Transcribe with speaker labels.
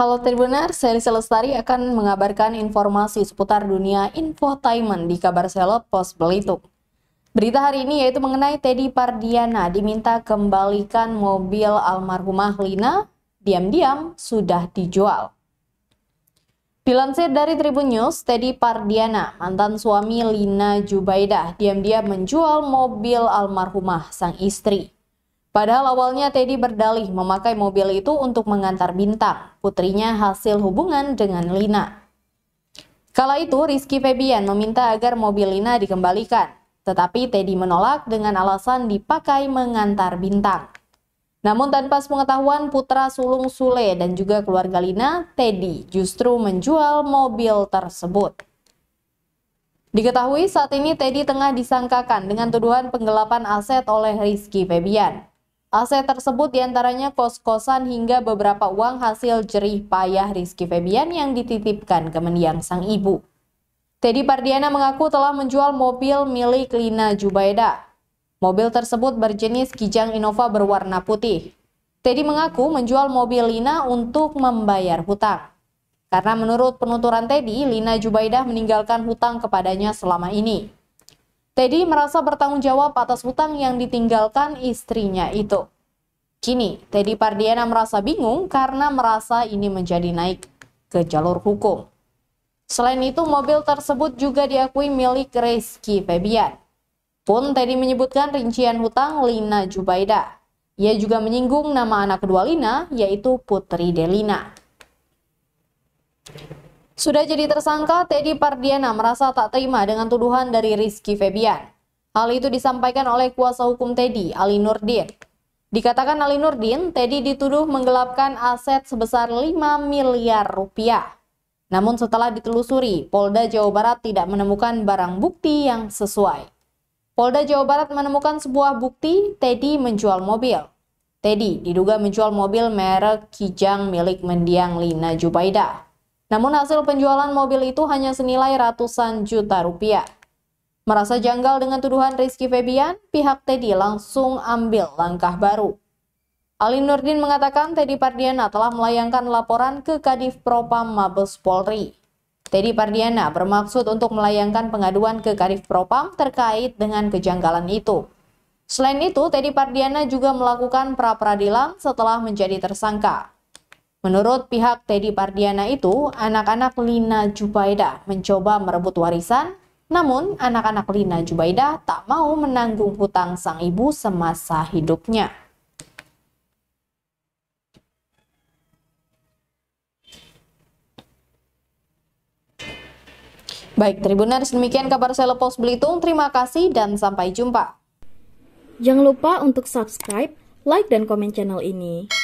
Speaker 1: Halo Tribuner, saya Lisa Lestari akan mengabarkan informasi seputar dunia infotainment di kabar seleb pos Belitung. Berita hari ini yaitu mengenai Teddy Pardiana diminta kembalikan mobil almarhumah Lina, diam-diam sudah dijual. Dilansir dari Tribun News, Teddy Pardiana, mantan suami Lina Jubaidah, diam-diam menjual mobil almarhumah sang istri. Padahal awalnya Teddy berdalih memakai mobil itu untuk mengantar Bintang, putrinya hasil hubungan dengan Lina. Kala itu Rizky Febian meminta agar mobil Lina dikembalikan, tetapi Teddy menolak dengan alasan dipakai mengantar Bintang. Namun tanpa pengetahuan putra sulung Sule dan juga keluarga Lina, Teddy justru menjual mobil tersebut. Diketahui saat ini Teddy tengah disangkakan dengan tuduhan penggelapan aset oleh Rizky Febian. Aset tersebut diantaranya kos-kosan hingga beberapa uang hasil jerih payah Rizky Febian yang dititipkan ke mendiang sang ibu. Teddy Pardiana mengaku telah menjual mobil milik Lina Jubaida. Mobil tersebut berjenis Kijang Innova berwarna putih. Teddy mengaku menjual mobil Lina untuk membayar hutang. Karena menurut penuturan Teddy, Lina Jubaidah meninggalkan hutang kepadanya selama ini. Teddy merasa bertanggung jawab atas hutang yang ditinggalkan istrinya itu. Kini, Teddy Pardiana merasa bingung karena merasa ini menjadi naik ke jalur hukum. Selain itu, mobil tersebut juga diakui milik Rizky Febian. Pun Teddy menyebutkan rincian hutang Lina Jubaida. Ia juga menyinggung nama anak kedua Lina, yaitu Putri Delina. Sudah jadi tersangka, Teddy Pardiana merasa tak terima dengan tuduhan dari Rizky Febian. Hal itu disampaikan oleh kuasa hukum Teddy, Ali Nurdin. Dikatakan Ali Nurdin, Teddy dituduh menggelapkan aset sebesar 5 miliar rupiah. Namun setelah ditelusuri, Polda Jawa Barat tidak menemukan barang bukti yang sesuai. Polda Jawa Barat menemukan sebuah bukti Teddy menjual mobil. Teddy diduga menjual mobil merek Kijang milik mendiang Lina Jubaidah. Namun hasil penjualan mobil itu hanya senilai ratusan juta rupiah. Merasa janggal dengan tuduhan Rizky Febian, pihak Teddy langsung ambil langkah baru. Ali Nurdin mengatakan Teddy Pardiana telah melayangkan laporan ke Kadif Propam Mabes Polri. Teddy Pardiana bermaksud untuk melayangkan pengaduan ke Kadif Propam terkait dengan kejanggalan itu. Selain itu, Teddy Pardiana juga melakukan pra-peradilan setelah menjadi tersangka. Menurut pihak Teddy Pardiana itu, anak-anak Lina Jubaida mencoba merebut warisan, namun anak-anak Lina Jubaida tak mau menanggung hutang sang ibu semasa hidupnya. Baik, Tribuners, demikian kabar saya Pos Belitung. Terima kasih dan sampai jumpa. Jangan lupa untuk subscribe, like, dan komen channel ini.